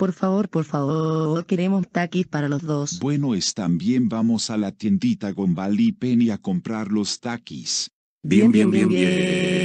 Por favor, por favor, queremos taquis para los dos. Bueno, es también vamos a la tiendita Gombali y Penny a comprar los taquis. bien, bien. bien. bien.